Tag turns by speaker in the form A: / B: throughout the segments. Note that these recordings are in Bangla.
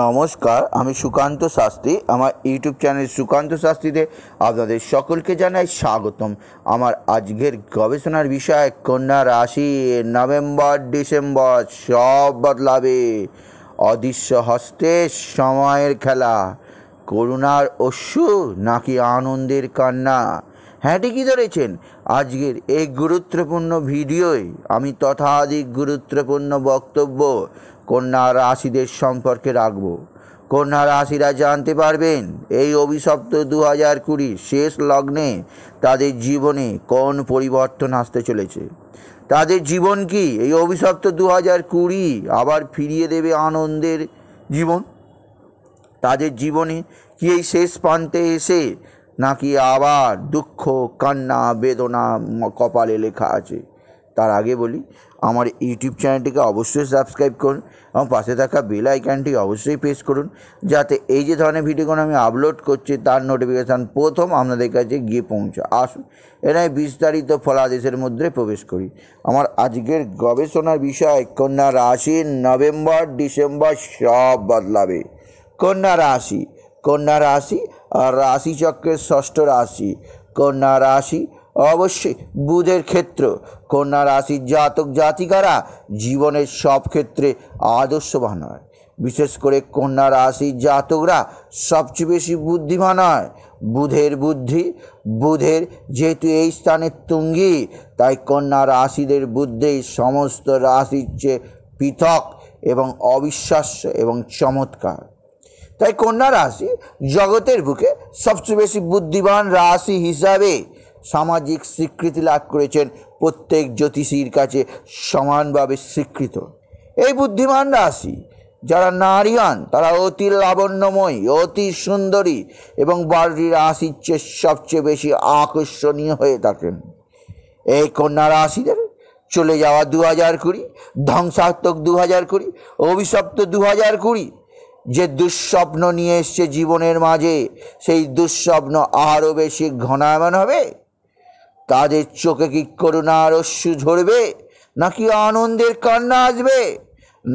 A: নমস্কার আমি সুকান্ত শাস্ত্রী আমার ইউটিউব চ্যানেল সুকান্ত শাস্ত্রীতে আপনাদের সকলকে জানাই স্বাগতম আমার আজকের গবেষণার বিষয় কন্যা রাশি নভেম্বর ডিসেম্বর সব বদলাবে অদৃশ্য হস্তে সময়ের খেলা করুণার অশ্রু নাকি আনন্দের কান্না হ্যাঁ ঠিকই ধরেছেন আজকের এই গুরুত্বপূর্ণ ভিডিওয় আমি তথাধিক গুরুত্বপূর্ণ বক্তব্য কন্যা রাশিদের সম্পর্কে রাখব কন্যা রাশিরা জানতে পারবেন এই অভিশপ্ত দু হাজার কুড়ি শেষ লগ্নে তাদের জীবনে কোন পরিবর্তন আসতে চলেছে তাদের জীবন কি এই অভিশপ্ত দু হাজার কুড়ি আবার ফিরিয়ে দেবে আনন্দের জীবন তাদের জীবনে কি এই শেষ প্রান্তে এসে নাকি আবার দুঃখ কান্না বেদনা কপালে লেখা আছে তার আগে বলি আমার ইউটিউব চ্যানেলটিকে অবশ্যই সাবস্ক্রাইব করুন এবং পাশে থাকা বেল আইকনটি অবশ্যই প্রেস করুন যাতে এই যে ধরনের ভিডিওগুলো আমি আপলোড করছি তার নোটিফিকেশান প্রথম আপনাদের কাছে গিয়ে পৌঁছে আসুন এরাই বিস্তারিত ফলাদেশের মধ্যে প্রবেশ করি আমার আজকের গবেষণার বিষয় কন্যা রাশি নভেম্বর ডিসেম্বর সব বদলাবে কন্যা রাশি কন্যা রাশি আর রাশিচক্রের ষষ্ঠ রাশি কন্যা রাশি অবশ্যই বুধের ক্ষেত্র কন্যা রাশির জাতক জাতিকারা জীবনের সব ক্ষেত্রে আদর্শবান হয় বিশেষ করে কন্যা রাশির জাতকরা সবচেয়ে বেশি বুদ্ধিমান হয় বুধের বুদ্ধি বুধের যেহেতু এই স্থানের তুঙ্গি তাই কন্যা রাশিদের বুদ্ধি সমস্ত রাশির চেয়ে পৃথক এবং অবিশ্বাস্য এবং চমৎকার তাই কন্যা রাশি জগতের বুকে সবচেয়ে বেশি বুদ্ধিমান রাশি হিসাবে সামাজিক স্বীকৃতি লাভ করেছেন প্রত্যেক জ্যোতিষীর কাছে সমানভাবে স্বীকৃত এই বুদ্ধিমান রাশি যারা নারীয়ান তারা অতি লাবণ্যময়ী অতি সুন্দরী এবং বারোটি রাশির চেয়ে সবচেয়ে বেশি আকর্ষণীয় হয়ে থাকেন এই কন্যা রাশিদের চলে যাওয়া দু হাজার কুড়ি ধ্বংসাত্মক দু হাজার কুড়ি অভিশপ্ত দু হাজার কুড়ি যে দুঃস্বপ্ন নিয়ে এসছে জীবনের মাঝে সেই দুঃস্বপ্ন আরও বেশি ঘনায়মান হবে তাদের চোখে কি করুণা রস্যু ঝরবে নাকি আনন্দের কান্না আসবে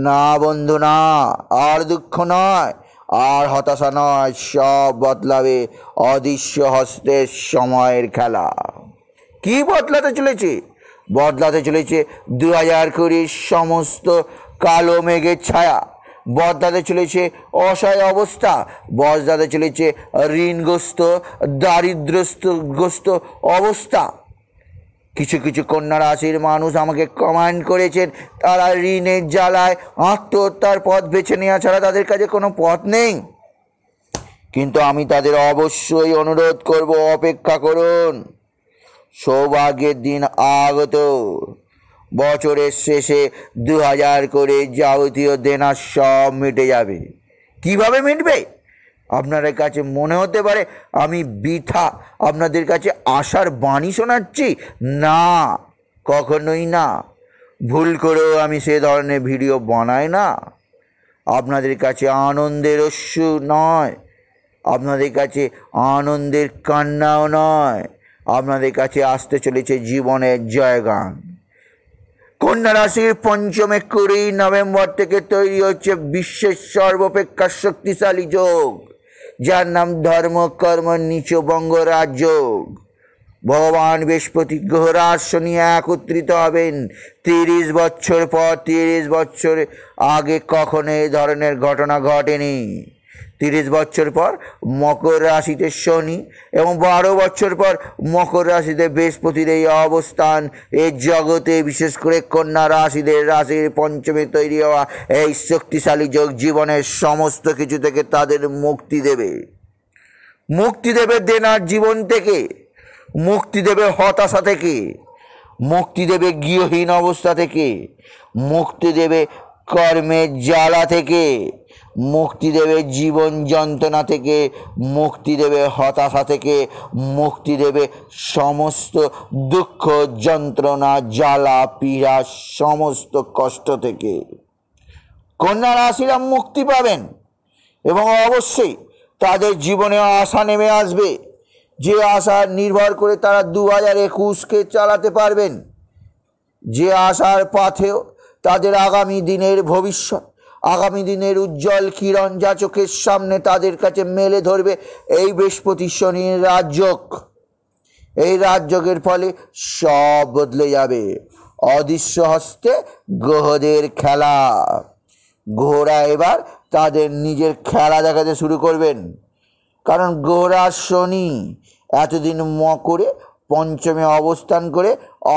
A: না বন্ধু না আর দুঃখ নয় আর হতাশা নয় সব বদলাবে অদৃশ্য হস্তের সময়ের খেলা কি বদলাতে চলেছে বদলাতে চলেছে দু হাজার কুড়ির সমস্ত কালো মেঘের ছায়া বজদাদে চলেছে অসহায় অবস্থা বজদাদে চলেছে ঋণগ্রস্ত দারিদ্রস্থগ্রস্ত অবস্থা কিছু কিছু কন্যা রাশির মানুষ আমাকে কমান্ড করেছেন তারা ঋণের জ্বালায় আত্মহত্যার পথ বেছে নেওয়া ছাড়া তাদের কাছে কোনো পথ নেই কিন্তু আমি তাদের অবশ্যই অনুরোধ করব অপেক্ষা করুন সৌভাগ্যের দিন আগত বছরের শেষে দু হাজার করে যাবতীয় দেনা সব মিটে যাবে কিভাবে মিটবে আপনার কাছে মনে হতে পারে আমি বৃথা আপনাদের কাছে আশার বাণী শোনাচ্ছি না কখনোই না ভুল করেও আমি সে ধরনের ভিডিও বানাই না আপনাদের কাছে আনন্দের অশ্রু নয় আপনাদের কাছে আনন্দের কান্নাও নয় আপনাদের কাছে আসতে চলেছে জীবনের জয়গান কন্যা রাশির পঞ্চমে কুড়ি নভেম্বর থেকে তৈরি হচ্ছে বিশ্বের সর্বাপেক্ষা শক্তিশালী যোগ যার নাম ধর্ম কর্ম নিচবঙ্গ রাজযোগ ভগবান বৃহস্পতি গ্রহরাজ শনি একত্রিত হবেন তিরিশ বছর পর তিরিশ বছর আগে কখনো এই ধরনের ঘটনা ঘটেনি তিরিশ বছর পর মকর রাশিতে শনি এবং বারো বছর পর মকর রাশিতে বৃহস্পতির এই অবস্থান এই জগতে বিশেষ করে কন্যা রাশিদের রাশির পঞ্চমে তৈরি হওয়া এই শক্তিশালী যোগ জীবনের সমস্ত কিছু থেকে তাদের মুক্তি দেবে মুক্তি দেবে দেনার জীবন থেকে মুক্তি দেবে হতাশা থেকে মুক্তি দেবে গৃহহীন অবস্থা থেকে মুক্তি দেবে কর্মের জ্বালা থেকে মুক্তি দেবে জীবন যন্ত্রণা থেকে মুক্তি দেবে হতাশা থেকে মুক্তি দেবে সমস্ত দুঃখ যন্ত্রণা জ্বালা পীড়া সমস্ত কষ্ট থেকে কন্যা রাশিরা মুক্তি পাবেন এবং অবশ্যই তাদের জীবনে আশা নেমে আসবে যে আশা নির্ভর করে তারা দু হাজার একুশকে চালাতে পারবেন যে আশার পাথেও তাদের আগামী দিনের ভবিষ্যৎ আগামী দিনের উজ্জ্বল কিরণ যা চোখের সামনে তাদের কাছে মেলে ধরবে এই বৃহস্পতি শনির রাজযোগ এই রাজযোগের ফলে সব বদলে যাবে অদৃশ্য হস্তে গ্রহদের খেলা ঘোড়া এবার তাদের নিজের খেলা দেখাতে শুরু করবেন কারণ গ্রহরা শনি এতদিন ম করে পঞ্চমে অবস্থান করে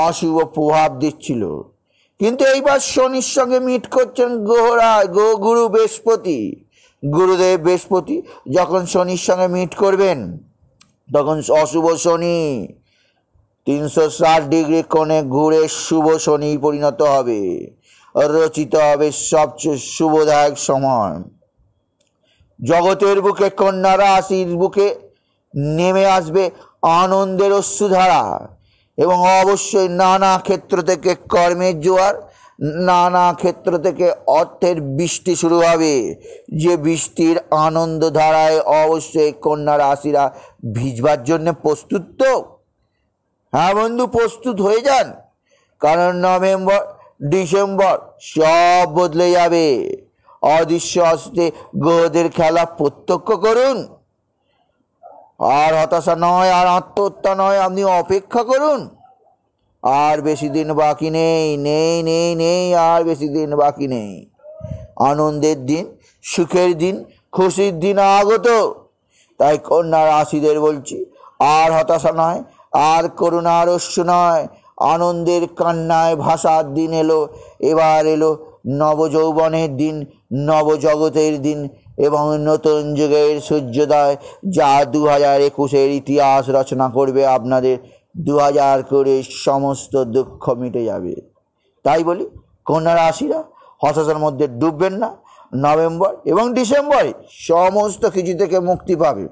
A: অশুভ প্রভাব দিচ্ছিল কিন্তু এইবার শনির সঙ্গে মিট করছেন গ্রহরাজ গো গুরু বৃহস্পতি গুরুদেব বৃহস্পতি যখন শনির সঙ্গে মিট করবেন তখন অশুভ শনি তিনশো ষাট ডিগ্রি কোণে ঘুরে শুভ শনি পরিণত হবে রচিত হবে সবচেয়ে শুভদায়ক সময় জগতের বুকে কন্যারা রাশির বুকে নেমে আসবে আনন্দের অশ্রুধারা এবং অবশ্যই নানা ক্ষেত্র থেকে কর্মের জোয়ার নানা ক্ষেত্র থেকে অর্থের বৃষ্টি শুরু হবে যে বৃষ্টির আনন্দ ধারায় অবশ্যই কন্যা রাশিরা ভিজবার জন্য প্রস্তুত তো হ্যাঁ বন্ধু প্রস্তুত হয়ে যান কারণ নভেম্বর ডিসেম্বর সব বদলে যাবে অদৃশ্য অস্তে গ্রহদের খেলা প্রত্যক্ষ করুন আর হতাশা নয় আর আত্মহত্যা নয় আপনি অপেক্ষা করুন আর বেশি দিন বাকি নেই নেই নেই নেই আর বেশি দিন বাকি নেই আনন্দের দিন সুখের দিন খুশির দিন আগত তাই কন্যার রাশিদের বলছি আর হতাশা নয় আর করুণা রস্য নয় আনন্দের কান্নায় ভাষার দিন এলো এবার এলো নবযৌবনের দিন নবজগতের দিন এবং নতুন যুগের সূর্যোদয় যা দু হাজার একুশের ইতিহাস রচনা করবে আপনাদের দু হাজার করে সমস্ত দুঃখ মিটে যাবে তাই বলি কন্যা রাশিরা হতাশার মধ্যে ডুববেন না নভেম্বর এবং ডিসেম্বরে সমস্ত কিছু থেকে মুক্তি পাবে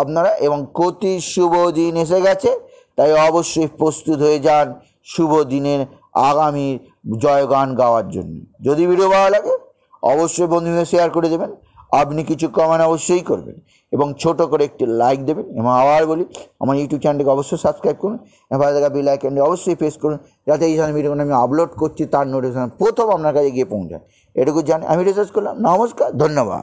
A: আপনারা এবং কতি শুভ দিন এসে গেছে তাই অবশ্যই প্রস্তুত হয়ে যান শুভ দিনের আগামী জয়গান গাওয়ার জন্য যদি ভিডিও ভালো লাগে অবশ্যই বন্ধুদের শেয়ার করে দেবেন আপনি কিছু কমেন্ট অবশ্যই করবেন এবং ছোট করে একটি লাইক দেবেন এবং আবার বলি আমার ইউটিউব চ্যানেলটিকে অবশ্যই সাবস্ক্রাইব করুন এবং ভালো থাকা বেল আইকনটি অবশ্যই প্রেস করুন যাতে এই ধরনের ভিডিওগুলো আমি আপলোড করছি তার নোটিফিকেশন প্রথম আপনার কাছে গিয়ে পৌঁছায় এটুকু জানি আমি রিসার্চ করলাম নমস্কার ধন্যবাদ